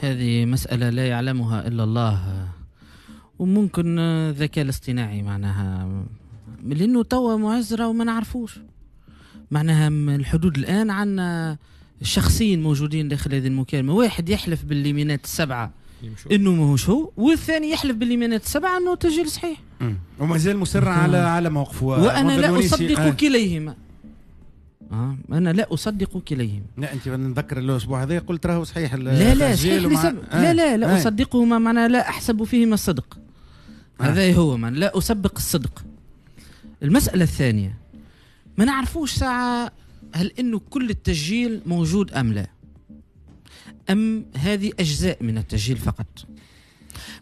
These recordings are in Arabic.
هذه مسألة لا يعلمها إلا الله وممكن الذكاء الاصطناعي معناها لأنه توا معز راهو ما نعرفوش معناها الحدود الآن عندنا شخصين موجودين داخل هذه المكالمة واحد يحلف بالليمينات السبعة انه ماهوش هو والثاني يحلف باليمينات السبعه انه تسجيل صحيح ومازال مصر على على موقفه وانا لا اصدق آه. كليهما آه. أنا لا أصدق كليهم لا أنت نذكر الأسبوع هذا قلت راهو صحيح لا لا صحيح آه. لا لا لا آه. أصدقهما معنا لا أحسب فيهما الصدق آه. هذا هو من لا أسبق الصدق المسألة الثانية ما نعرفوش ساعة هل أنه كل التسجيل موجود أم لا أم هذه أجزاء من التسجيل فقط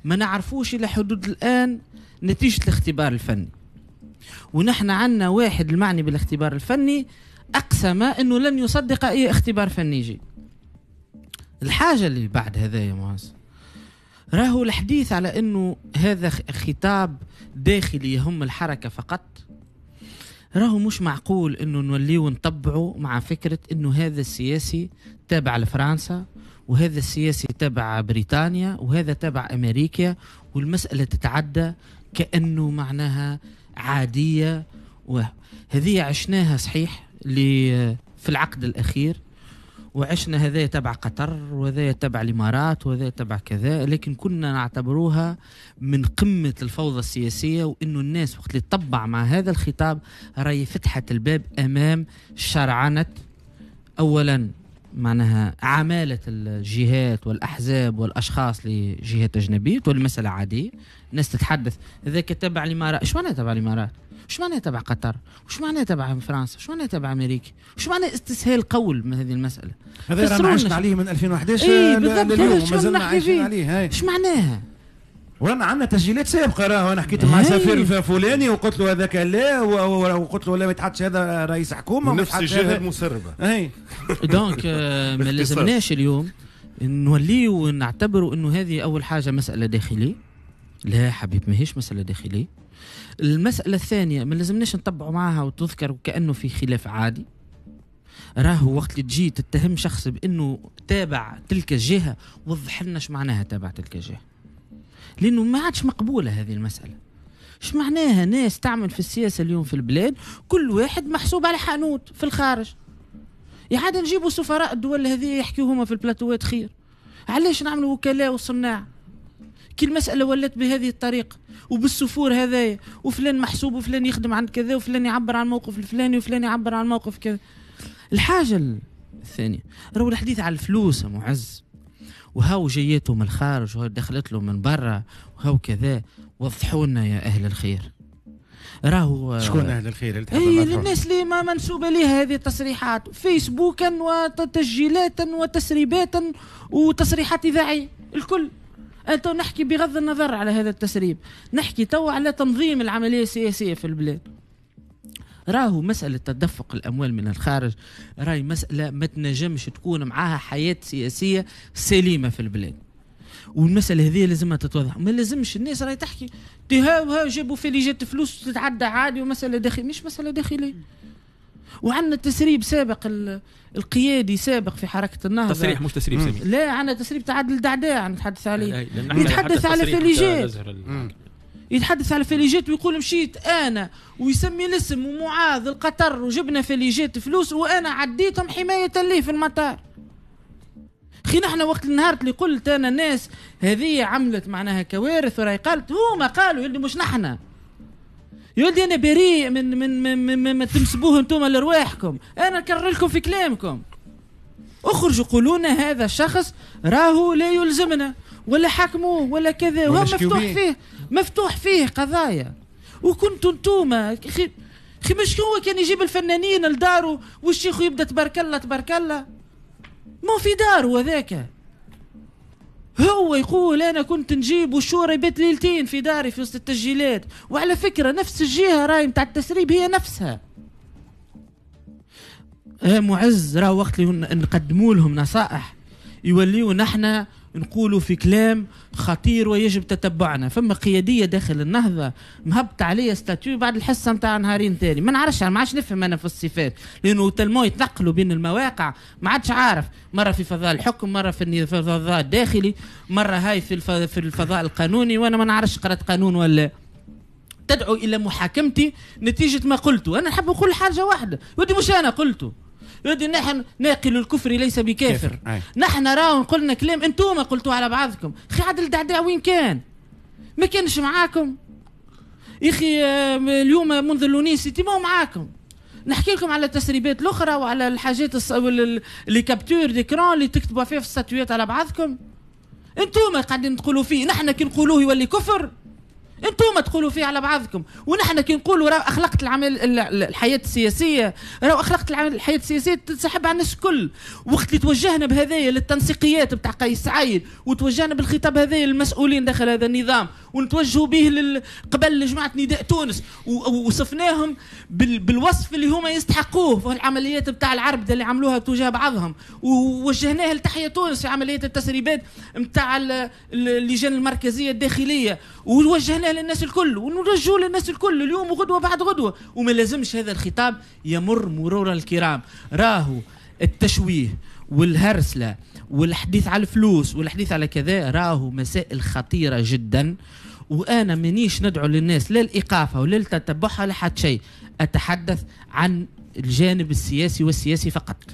ما نعرفوش إلى حدود الآن نتيجة الاختبار الفني ونحن عندنا واحد المعني بالاختبار الفني أقسم أنه لن يصدق أي اختبار فني يجي الحاجة اللي بعد هذا يا معز راهو الحديث على أنه هذا خطاب داخلي يهم الحركة فقط راهو مش معقول انه نوليو نطبعوا مع فكره انه هذا السياسي تابع لفرنسا وهذا السياسي تابع بريطانيا وهذا تابع امريكا والمساله تتعدى كانه معناها عاديه وهذه عشناها صحيح اللي في العقد الاخير وعشنا هذا تبع قطر وهذا تبع الامارات وهذا تبع كذا لكن كنا نعتبروها من قمه الفوضى السياسيه وانه الناس وقت اللي تطبع مع هذا الخطاب راهي فتحت الباب امام شرعنه اولا معناها عمالة الجهات والأحزاب والأشخاص لجهات أجنبية تولي المسألة عادية الناس تتحدث هذاك تبع الإمارات شو معناها تبع الإمارات وش معناها تبع قطر وش معناها تبع فرنسا وش معناها تبع أمريكا وش معناها استسهال قول من هذه المسألة هذا رانا عشنا عليه من 2011 إيه بالضبط مازلنا عايشين عليه شو معناها ورانا عندنا تسجيلات سابقه راه انا حكيت مع إيه. سفير فلاني وقلت له هذاك لا وقلت له لا ما يتحطش هذا رئيس حكومه نفس الجهه مسربه اي دونك آه، ما لازمناش اليوم نوليو ونعتبروا انه هذه اول حاجه مساله داخليه لا حبيب ماهيش مساله داخليه المساله الثانيه ما لازمناش نطبعوا معاها وتذكر وكانه في خلاف عادي راهو وقت اللي تجي تتهم شخص بانه تابع تلك الجهه وضح لنا معناها تابع تلك الجهه لانه ما عادش مقبوله هذه المساله اش معناها ناس تعمل في السياسه اليوم في البلاد كل واحد محسوب على حانوت في الخارج يا عاد نجيبوا سفراء الدول هذه يحكيو هما في البلاتوات خير علاش نعملوا وكلاء وصناع كي المساله ولات بهذه الطريقه وبالسفور هذايا وفلان محسوب وفلان يخدم عند كذا وفلان يعبر عن الموقف الفلاني وفلان يعبر عن الموقف كذا الحاجه الثانيه راهو الحديث على الفلوس يا معز وهاو جيته من الخارج وهاو دخلت له من برا وهاو كذا وضحوا لنا يا اهل الخير راهو آه، شكون اهل الخير اللي اي للناس اللي ما منسوبه لها هذه التصريحات فيسبوكا وتسجيلات وتسريبات وتصريحات اذاعيه الكل نحكي بغض النظر على هذا التسريب نحكي تو على تنظيم العمليه السياسيه في البلاد راهو مسألة تدفق الأموال من الخارج راهي مسألة ما تنجمش تكون معاها حياة سياسية سليمة في البلاد والمساله هذه لازمها تتوضح ما لازمش الناس راهي تحكي ها ها جابوا في جات فلوس تتعدى عادي ومساله داخليه مش مساله داخليه وعندنا تسريب سابق القيادي سابق في حركه النهضه تسريح مش تسريب سامي لا عندنا تسريب تعدل دعداء نتحدث عليه يتحدث على فليجات يتحدث على فليجيت ويقول مشيت انا ويسمي الاسم ومعاذ القطر وجبنا فليجيت فلوس وانا عديتهم حمايه ليه في المطار خي نحن وقت النهار اللي قلت انا الناس هذه عملت معناها كوارث وراي قالت هما قالوا اللي مش نحنا يا ولدي انا بريء من من من, من, من ما تمسبوه انتم لارواحكم انا نكرر لكم في كلامكم اخرجوا قولونا هذا الشخص راهو لا يلزمنا ولا حاكموه ولا كذا ولا مفتوح فيه مفتوح فيه قضايا وكنتوا انتوما خي خي مش هو كان يجيب الفنانين لداره والشيخ يبدا تبارك الله تبارك الله مو في داره هذاك هو يقول انا كنت نجيب والشورى بيت ليلتين في داري في وسط التسجيلات وعلى فكره نفس الجهه راي نتاع التسريب هي نفسها إيه معز راه وقت اللي نقدموا لهم نصائح يوليو نحنا نقولوا في كلام خطير ويجب تتبعنا فما قياديه داخل النهضه مهبط عليا ستاتيو بعد الحصه نتاع نهارين ثاني ما نعرفش ما عادش نفهم انا في الصفات لانه تلمو يتنقلوا بين المواقع ما عادش عارف مره في فضاء الحكم مره في الفضاء الداخلي مره هاي في في الفضاء القانوني وانا ما نعرفش قرات قانون ولا تدعو الى محاكمتي نتيجه ما قلته انا نحب نقول حاجه واحده ودي مش انا قلته يودي نحن ناقل الكفر ليس بكافر نحن راهو قلنا كلام انتوما قلتوه على بعضكم اخي عادل الدعداع وين كان ما كانش معاكم اخي آه، اليوم منذ سيتي ما معاكم نحكي لكم على التسريبات الاخرى وعلى الحاجات الص... وال... كابتور ديكرون اللي تكتبوا فيها في الساتويات على بعضكم انتوما قاعدين تقولوا فيه نحن كي نقولوه يولي كفر انتم تقولوا فيه على بعضكم ونحن كي نقولوا راه اخلقت العمل الحياه السياسيه راه اخلقت العمل الحياه السياسيه تنسحب على الناس الكل وقت اللي توجهنا بهذايا للتنسيقيات بتاع قيس سعيد وتوجهنا بالخطاب هذايا للمسؤولين داخل هذا النظام ونتوجهوا به لل... قبل لجماعه نداء تونس ووصفناهم بالوصف اللي هما يستحقوه في العمليات بتاع العرب اللي عملوها تجاه بعضهم ووجهناه لتحية تونس في عمليات التسريبات بتاع اللجان المركزيه الداخليه ووجهناه للناس الكل ونوجهوا للناس الكل اليوم وغدوه بعد غدوه وما لازمش هذا الخطاب يمر مرور الكرام راهو التشويه والهرسله والحديث على الفلوس والحديث على كذا راهو مسائل خطيره جدا وانا مانيش ندعو للناس لا الايقافه ولا التتبعها لا حتى شيء اتحدث عن الجانب السياسي والسياسي فقط